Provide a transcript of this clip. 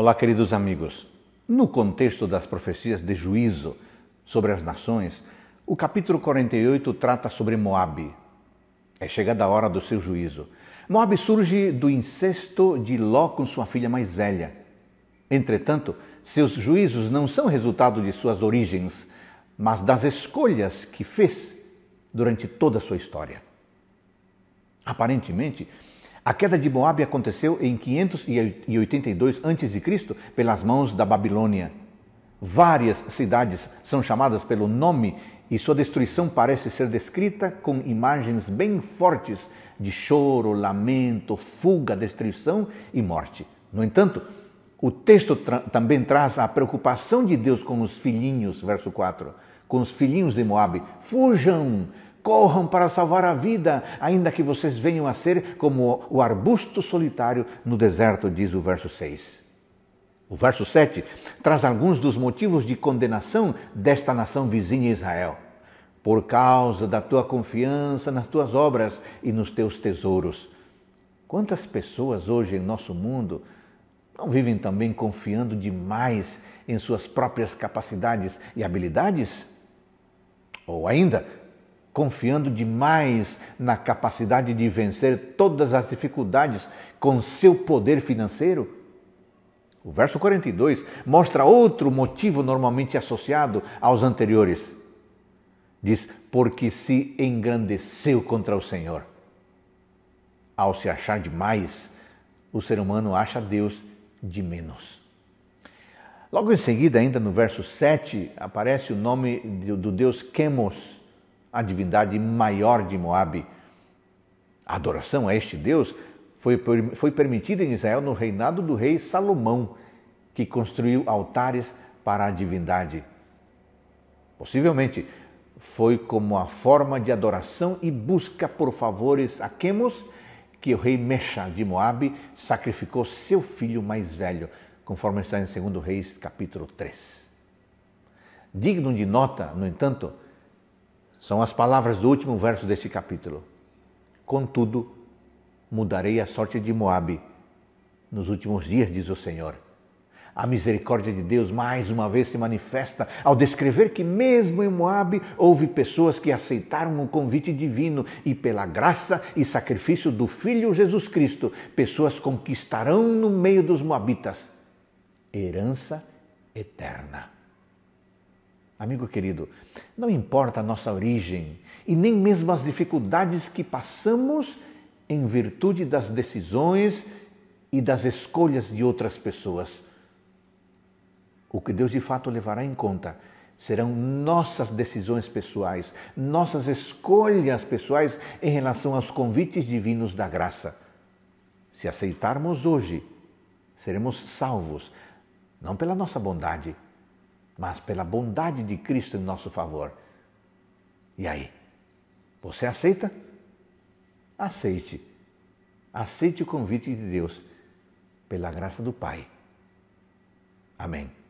Olá, queridos amigos. No contexto das profecias de juízo sobre as nações, o capítulo 48 trata sobre Moabe. É chegada a hora do seu juízo. Moabe surge do incesto de Ló com sua filha mais velha. Entretanto, seus juízos não são resultado de suas origens, mas das escolhas que fez durante toda a sua história. Aparentemente, a queda de Moabe aconteceu em 582 a.C. pelas mãos da Babilônia. Várias cidades são chamadas pelo nome e sua destruição parece ser descrita com imagens bem fortes de choro, lamento, fuga, destruição e morte. No entanto, o texto tra também traz a preocupação de Deus com os filhinhos, verso 4, com os filhinhos de Moabe. Fujam, corram para salvar a vida, ainda que vocês venham a ser como o arbusto solitário no deserto, diz o verso 6. O verso 7 traz alguns dos motivos de condenação desta nação vizinha Israel. Por causa da tua confiança nas tuas obras e nos teus tesouros. Quantas pessoas hoje em nosso mundo não vivem também confiando demais em suas próprias capacidades e habilidades? Ou ainda, confiando demais na capacidade de vencer todas as dificuldades com seu poder financeiro? O verso 42 mostra outro motivo normalmente associado aos anteriores. Diz: Porque se engrandeceu contra o Senhor. Ao se achar demais, o ser humano acha Deus de menos. Logo em seguida, ainda no verso 7, aparece o nome do Deus Quemos, a divindade maior de Moabe. A adoração a este Deus foi, foi permitida em Israel no reinado do rei Salomão, que construiu altares para a divindade. Possivelmente foi como a forma de adoração e busca por favores a Quemos que o rei Mecha de Moabe sacrificou seu filho mais velho, conforme está em 2 Reis capítulo 3. Digno de nota, no entanto, são as palavras do último verso deste capítulo. Contudo, mudarei a sorte de Moabe nos últimos dias, diz o Senhor. A misericórdia de Deus mais uma vez se manifesta ao descrever que, mesmo em Moabe, houve pessoas que aceitaram o convite divino e, pela graça e sacrifício do Filho Jesus Cristo, pessoas conquistarão no meio dos Moabitas herança eterna. Amigo querido, não importa a nossa origem e nem mesmo as dificuldades que passamos em virtude das decisões e das escolhas de outras pessoas. O que Deus de fato levará em conta serão nossas decisões pessoais, nossas escolhas pessoais em relação aos convites divinos da graça. Se aceitarmos hoje, seremos salvos, não pela nossa bondade, mas pela bondade de Cristo em nosso favor. E aí? Você aceita? Aceite. Aceite o convite de Deus, pela graça do Pai. Amém.